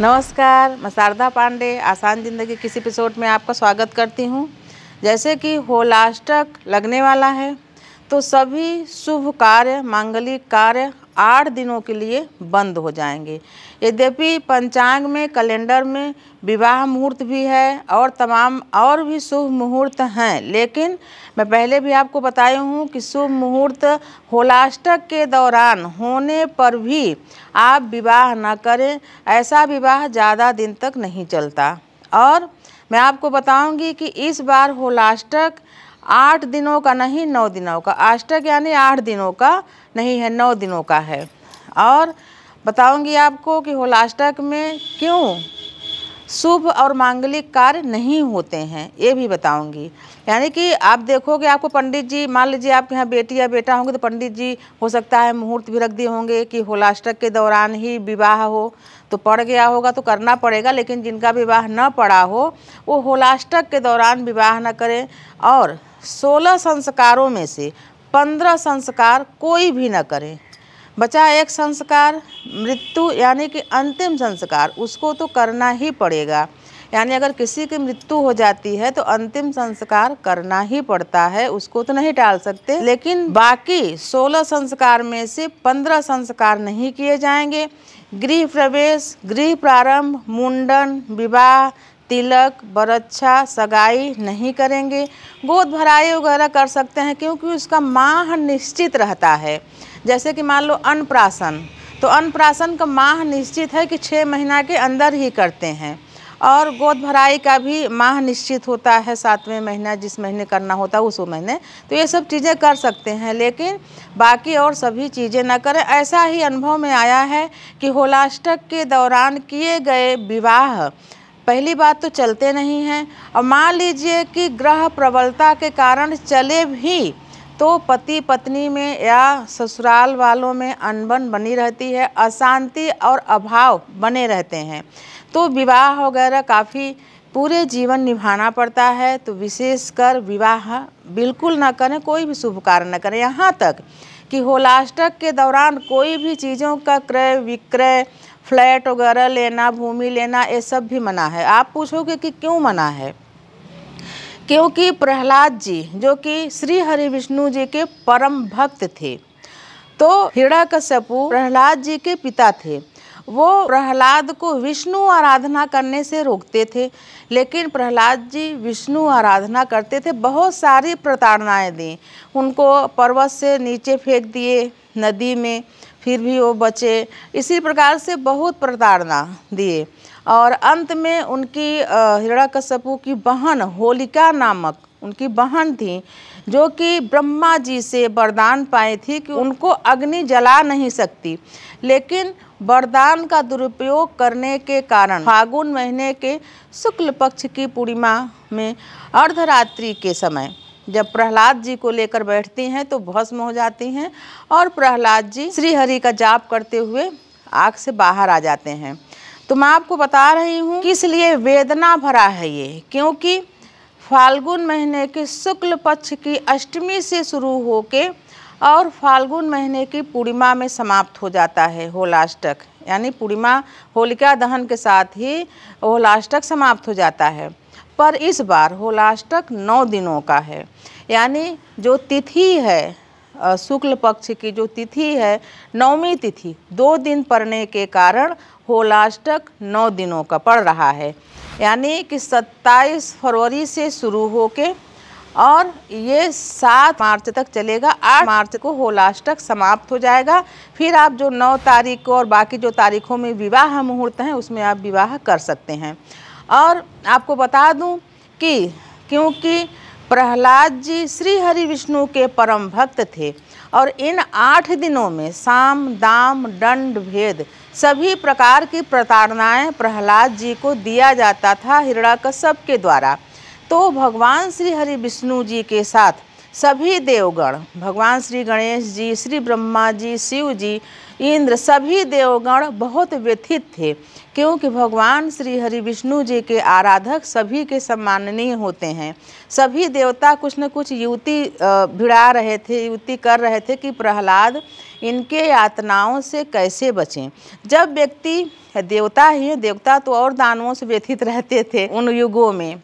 नमस्कार मैं शारदा पांडे आसान ज़िंदगी किसी एपिसोड में आपका स्वागत करती हूँ जैसे कि होलास्टक लगने वाला है तो सभी शुभ कार्य मांगलिक कार्य आठ दिनों के लिए बंद हो जाएंगे यद्यपि पंचांग में कैलेंडर में विवाह मुहूर्त भी है और तमाम और भी शुभ मुहूर्त हैं लेकिन मैं पहले भी आपको बताया हूँ कि शुभ मुहूर्त होलाष्टक के दौरान होने पर भी आप विवाह ना करें ऐसा विवाह ज़्यादा दिन तक नहीं चलता और मैं आपको बताऊंगी कि इस बार होलाष्टक आठ दिनों का नहीं नौ दिनों का अष्टक यानी आठ दिनों का नहीं है नौ दिनों का है और बताऊंगी आपको कि होलाष्टक में क्यों शुभ और मांगलिक कार्य नहीं होते हैं ये भी बताऊंगी यानी कि आप देखोगे आपको पंडित जी मान लीजिए आपके यहाँ बेटी या बेटा होंगे तो पंडित जी हो सकता है मुहूर्त भी रख दिए होंगे कि होलाष्टक के दौरान ही विवाह हो तो पड़ गया होगा तो करना पड़ेगा लेकिन जिनका विवाह न पड़ा हो वो होलाष्टक के दौरान विवाह न करें और सोलह संस्कारों में से पंद्रह संस्कार कोई भी न करे बचा एक संस्कार मृत्यु यानी कि अंतिम संस्कार उसको तो करना ही पड़ेगा यानी अगर किसी की मृत्यु हो जाती है तो अंतिम संस्कार करना ही पड़ता है उसको तो नहीं टाल सकते लेकिन बाकी 16 संस्कार में से 15 संस्कार नहीं किए जाएंगे गृह प्रवेश गृह प्रारंभ मुंडन विवाह तिलक बरच्छा सगाई नहीं करेंगे गोद भराई वगैरह कर सकते हैं क्योंकि उसका माह निश्चित रहता है जैसे कि मान लो अन्नप्राशन तो अन्नप्राशन का माह निश्चित है कि छः महीना के अंदर ही करते हैं और गोद भराई का भी माह निश्चित होता है सातवें महीना जिस महीने करना होता है उस महीने तो ये सब चीज़ें कर सकते हैं लेकिन बाकी और सभी चीज़ें ना करें ऐसा ही अनुभव में आया है कि होलाष्टक के दौरान किए गए विवाह पहली बात तो चलते नहीं हैं और मान लीजिए कि ग्रह प्रबलता के कारण चले भी तो पति पत्नी में या ससुराल वालों में अनबन बनी रहती है अशांति और अभाव बने रहते हैं तो विवाह वगैरह काफ़ी पूरे जीवन निभाना पड़ता है तो विशेषकर विवाह बिल्कुल ना करें कोई भी शुभ कार्य न करें यहाँ तक कि होलाष्टक के दौरान कोई भी चीज़ों का क्रय विक्रय फ्लैट वगैरह लेना भूमि लेना ये सब भी मना है आप पूछोगे कि क्यों मना है क्योंकि प्रहलाद जी जो कि श्री हरि विष्णु जी के परम भक्त थे तो हिरण्यकश्यपु प्रहलाद जी के पिता थे वो प्रहलाद को विष्णु आराधना करने से रोकते थे लेकिन प्रहलाद जी विष्णु आराधना करते थे बहुत सारी प्रताड़नाएं दी उनको पर्वत से नीचे फेंक दिए नदी में फिर भी वो बचे इसी प्रकार से बहुत प्रताड़ना दिए और अंत में उनकी कश्यपू की बहन होलिका नामक उनकी बहन थी जो कि ब्रह्मा जी से वरदान पाए थी कि उनको अग्नि जला नहीं सकती लेकिन वरदान का दुरुपयोग करने के कारण फागुन महीने के शुक्ल पक्ष की पूर्णिमा में अर्धरात्रि के समय जब प्रहलाद जी को लेकर बैठती हैं तो भस्म हो जाती हैं और प्रहलाद जी श्री हरि का जाप करते हुए आग से बाहर आ जाते हैं तो मैं आपको बता रही हूँ कि इसलिए वेदना भरा है ये क्योंकि फाल्गुन महीने के शुक्ल पक्ष की अष्टमी से शुरू के और फाल्गुन महीने की पूर्णिमा में समाप्त हो जाता है होलाष्टक यानी पूर्णिमा होलिका दहन के साथ ही होलाष्टक समाप्त हो जाता है पर इस बार होलाष्टक नौ दिनों का है यानी जो तिथि है शुक्ल पक्ष की जो तिथि है नौमी तिथि दो दिन पड़ने के कारण होलाष्टक नौ दिनों का पड़ रहा है यानी कि 27 फरवरी से शुरू हो के और ये सात मार्च तक चलेगा आठ मार्च को होलाष्टक समाप्त हो जाएगा फिर आप जो नौ तारीख को और बाकी जो तारीखों में विवाह मुहूर्त हैं उसमें आप विवाह कर सकते हैं और आपको बता दूं कि क्योंकि प्रहलाद जी श्री हरि विष्णु के परम भक्त थे और इन आठ दिनों में साम दाम दंड भेद सभी प्रकार की प्रताड़नाएं प्रहलाद जी को दिया जाता था हिरणाकश्यप के द्वारा तो भगवान श्री हरि विष्णु जी के साथ सभी देवगण भगवान श्री गणेश जी श्री ब्रह्मा जी शिव जी इंद्र सभी देवगण बहुत व्यथित थे क्योंकि भगवान श्री हरि विष्णु जी के आराधक सभी के सम्माननीय होते हैं सभी देवता कुछ न कुछ युति भिड़ा रहे थे युति कर रहे थे कि प्रहलाद इनके यातनाओं से कैसे बचें जब व्यक्ति देवता ही देवता तो और दानवों से व्यथित रहते थे उन युगों में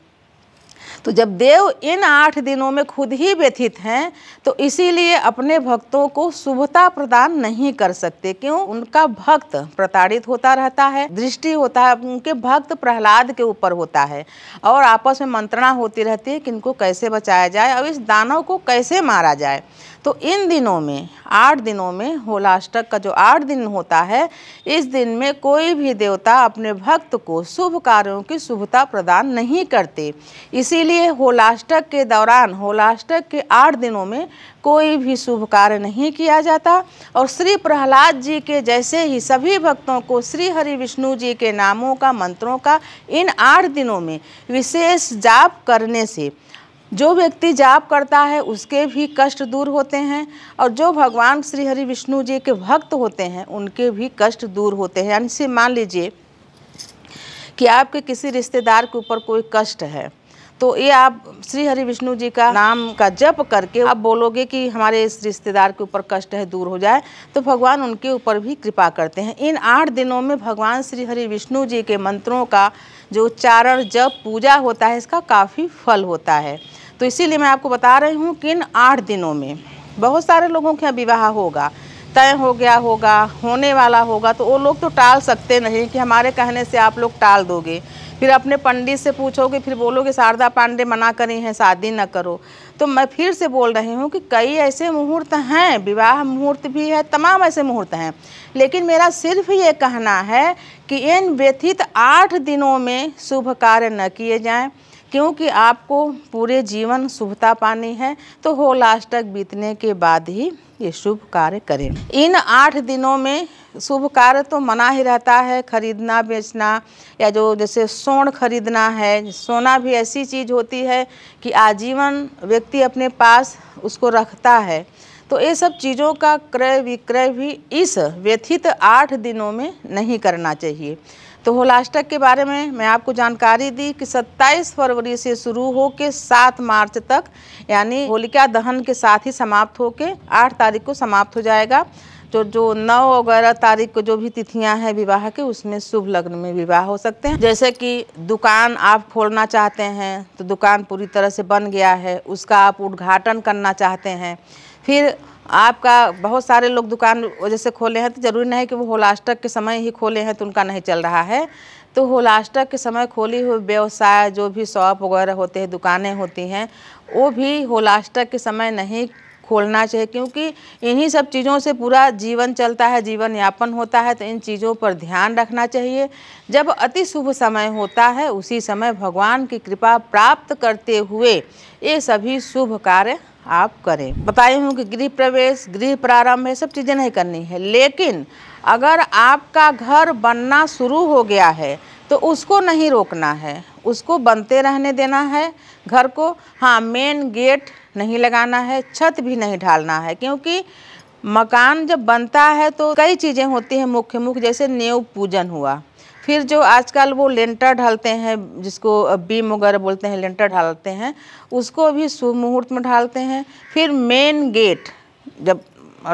तो जब देव इन आठ दिनों में खुद ही व्यथित हैं तो इसीलिए अपने भक्तों को शुभता प्रदान नहीं कर सकते क्यों उनका भक्त प्रताड़ित होता रहता है दृष्टि होता है उनके भक्त प्रहलाद के ऊपर होता है और आपस में मंत्रणा होती रहती है कि इनको कैसे बचाया जाए और इस दानव को कैसे मारा जाए तो इन दिनों में आठ दिनों में होलाष्टक का जो आठ दिन होता है इस दिन में कोई भी देवता अपने भक्त को शुभ कार्यों की शुभता प्रदान नहीं करते इसीलिए होलाष्टक के दौरान होलाष्टक के आठ दिनों में कोई भी शुभ कार्य नहीं किया जाता और श्री प्रहलाद जी के जैसे ही सभी भक्तों को श्री हरि विष्णु जी के नामों का मंत्रों का इन आठ दिनों में विशेष जाप करने से जो व्यक्ति जाप करता है उसके भी कष्ट दूर होते हैं और जो भगवान श्री हरि विष्णु जी के भक्त होते हैं उनके भी कष्ट दूर होते हैं यानी से मान लीजिए कि आपके किसी रिश्तेदार के ऊपर कोई कष्ट है तो ये आप श्री हरि विष्णु जी का नाम का जप करके आप बोलोगे कि हमारे इस रिश्तेदार के ऊपर कष्ट है दूर हो जाए तो भगवान उनके ऊपर भी कृपा करते हैं इन आठ दिनों में भगवान श्री हरि विष्णु जी के मंत्रों का जो उच्चारण जप पूजा होता है इसका काफ़ी फल होता है तो इसीलिए मैं आपको बता रही हूँ कि इन आठ दिनों में बहुत सारे लोगों के यहाँ विवाह होगा तय हो गया होगा होने वाला होगा तो वो लोग तो टाल सकते नहीं कि हमारे कहने से आप लोग टाल दोगे फिर अपने पंडित से पूछोगे फिर बोलोगे शारदा पांडे मना करी हैं शादी न करो तो मैं फिर से बोल रही हूँ कि कई ऐसे मुहूर्त हैं विवाह मुहूर्त भी है तमाम ऐसे मुहूर्त हैं लेकिन मेरा सिर्फ ये कहना है कि इन व्यथित आठ दिनों में शुभ कार्य न किए जाएँ क्योंकि आपको पूरे जीवन शुभता पानी है तो हो लास्ट तक बीतने के बाद ही ये शुभ कार्य करें इन आठ दिनों में शुभ कार्य तो मना ही रहता है खरीदना बेचना या जो जैसे सोन खरीदना है सोना भी ऐसी चीज़ होती है कि आजीवन व्यक्ति अपने पास उसको रखता है तो ये सब चीज़ों का क्रय विक्रय भी इस व्यथित आठ दिनों में नहीं करना चाहिए तो होलास्टक के बारे में मैं आपको जानकारी दी कि 27 फरवरी से शुरू हो के सात मार्च तक यानी होलिका दहन के साथ ही समाप्त हो के आठ तारीख को समाप्त हो जाएगा जो जो नौ वगैरह तारीख को जो भी तिथियां हैं विवाह के उसमें शुभ लग्न में विवाह हो सकते हैं जैसे कि दुकान आप खोलना चाहते हैं तो दुकान पूरी तरह से बन गया है उसका आप उद्घाटन करना चाहते हैं फिर आपका बहुत सारे लोग दुकान वजह से खोले हैं तो ज़रूरी नहीं कि वो होलास्टक के समय ही खोले हैं तो उनका नहीं चल रहा है तो होलास्टक के समय खोली हुई व्यवसाय जो भी शॉप वगैरह होते हैं दुकानें होती हैं वो भी होलास्टक के समय नहीं खोलना चाहिए क्योंकि इन्हीं सब चीज़ों से पूरा जीवन चलता है जीवन यापन होता है तो इन चीज़ों पर ध्यान रखना चाहिए जब अति शुभ समय होता है उसी समय भगवान की कृपा प्राप्त करते हुए ये सभी शुभ कार्य आप करें बताई हूँ कि गृह प्रवेश गृह प्रारंभ ये सब चीज़ें नहीं करनी है लेकिन अगर आपका घर बनना शुरू हो गया है तो उसको नहीं रोकना है उसको बनते रहने देना है घर को हाँ मेन गेट नहीं लगाना है छत भी नहीं ढालना है क्योंकि मकान जब बनता है तो कई चीज़ें होती हैं मुख्य मुख्य जैसे नेव पूजन हुआ फिर जो आजकल वो लेंटर ढालते हैं जिसको बीम वगैरह बोलते हैं लेंटर ढालते हैं उसको भी शुभ मुहूर्त में ढालते हैं फिर मेन गेट जब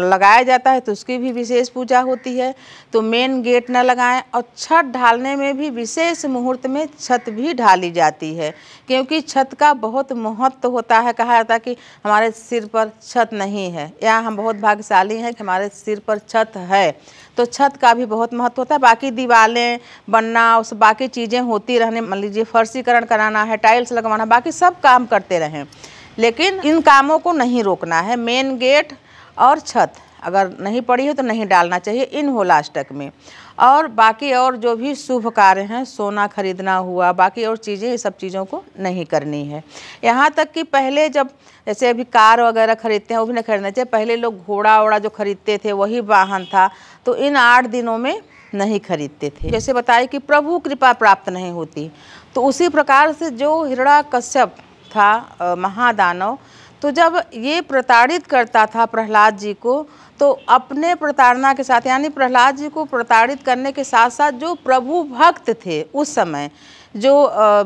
लगाया जाता है तो उसकी भी विशेष पूजा होती है तो मेन गेट ना लगाएं और छत ढालने में भी विशेष मुहूर्त में छत भी ढाली जाती है क्योंकि छत का बहुत महत्व होता है कहा जाता है कि हमारे सिर पर छत नहीं है या हम बहुत भाग्यशाली हैं कि हमारे सिर पर छत है तो छत का भी बहुत महत्व होता है बाकी दीवारें बनना उस बाकी चीज़ें होती रहने मान लीजिए फर्शीकरण कराना है टाइल्स लगवाना बाकी सब काम करते रहें लेकिन इन कामों को नहीं रोकना है मेन गेट और छत अगर नहीं पड़ी हो तो नहीं डालना चाहिए इन होलास्टक में और बाकी और जो भी शुभ कार्य हैं सोना खरीदना हुआ बाकी और चीज़ें ये सब चीज़ों को नहीं करनी है यहाँ तक कि पहले जब जैसे अभी कार वगैरह खरीदते हैं वो भी नहीं खरीदना चाहिए पहले लोग घोड़ा वोड़ा जो खरीदते थे वही वाहन था तो इन आठ दिनों में नहीं खरीदते थे जैसे बताए कि प्रभु कृपा प्राप्त नहीं होती तो उसी प्रकार से जो हिरणा कश्यप था महादानव तो जब ये प्रताड़ित करता था प्रहलाद जी को तो अपने प्रताड़ना के साथ यानी प्रहलाद जी को प्रताड़ित करने के साथ साथ जो प्रभु भक्त थे उस समय जो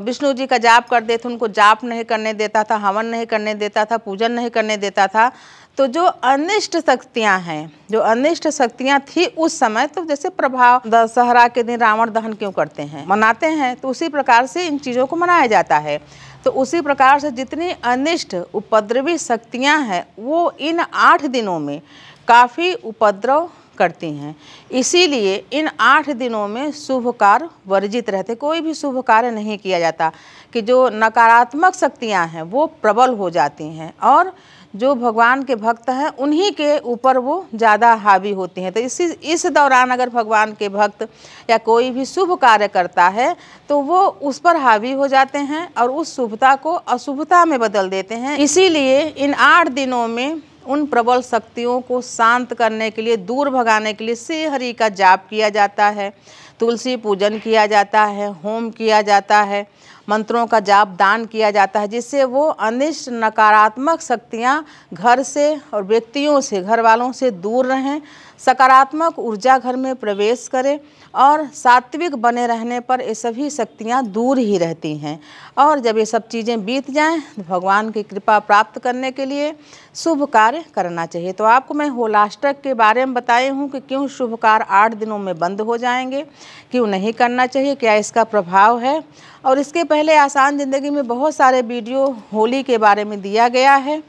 विष्णु जी का जाप करते थे उनको जाप नहीं करने देता था हवन नहीं करने देता था पूजन नहीं करने देता था तो जो अनिष्ट शक्तियाँ हैं जो अनिष्ट शक्तियाँ थी उस समय तो जैसे प्रभाव दशहरा के दिन रावण दहन क्यों करते हैं मनाते हैं तो उसी प्रकार से इन चीज़ों को मनाया जाता है तो उसी प्रकार से जितनी अनिष्ट उपद्रवी शक्तियाँ हैं वो इन आठ दिनों में काफ़ी उपद्रव करती हैं इसीलिए इन आठ दिनों में शुभ कार्य वर्जित रहते कोई भी शुभ कार्य नहीं किया जाता कि जो नकारात्मक शक्तियाँ हैं वो प्रबल हो जाती हैं और जो भगवान के भक्त हैं उन्हीं के ऊपर वो ज़्यादा हावी होते हैं तो इसी इस दौरान अगर भगवान के भक्त या कोई भी शुभ कार्य करता है तो वो उस पर हावी हो जाते हैं और उस शुभता को अशुभता में बदल देते हैं इसीलिए इन आठ दिनों में उन प्रबल शक्तियों को शांत करने के लिए दूर भगाने के लिए श्रीहरि का जाप किया जाता है तुलसी पूजन किया जाता है होम किया जाता है मंत्रों का जाप दान किया जाता है जिससे वो अनिष्ट नकारात्मक शक्तियाँ घर से और व्यक्तियों से घर वालों से दूर रहें सकारात्मक ऊर्जा घर में प्रवेश करे और सात्विक बने रहने पर ये सभी शक्तियाँ दूर ही रहती हैं और जब ये सब चीज़ें बीत जाएं तो भगवान की कृपा प्राप्त करने के लिए शुभ कार्य करना चाहिए तो आपको मैं होलाष्टक के बारे में बताए हूँ कि क्यों शुभ कार्य आठ दिनों में बंद हो जाएंगे क्यों नहीं करना चाहिए क्या इसका प्रभाव है और इसके पहले आसान ज़िंदगी में बहुत सारे वीडियो होली के बारे में दिया गया है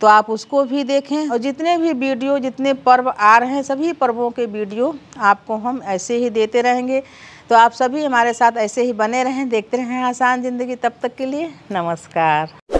तो आप उसको भी देखें और जितने भी वीडियो जितने पर्व आ रहे हैं सभी पर्वों के वीडियो आपको हम ऐसे ही देते रहेंगे तो आप सभी हमारे साथ ऐसे ही बने रहें देखते रहें आसान ज़िंदगी तब तक के लिए नमस्कार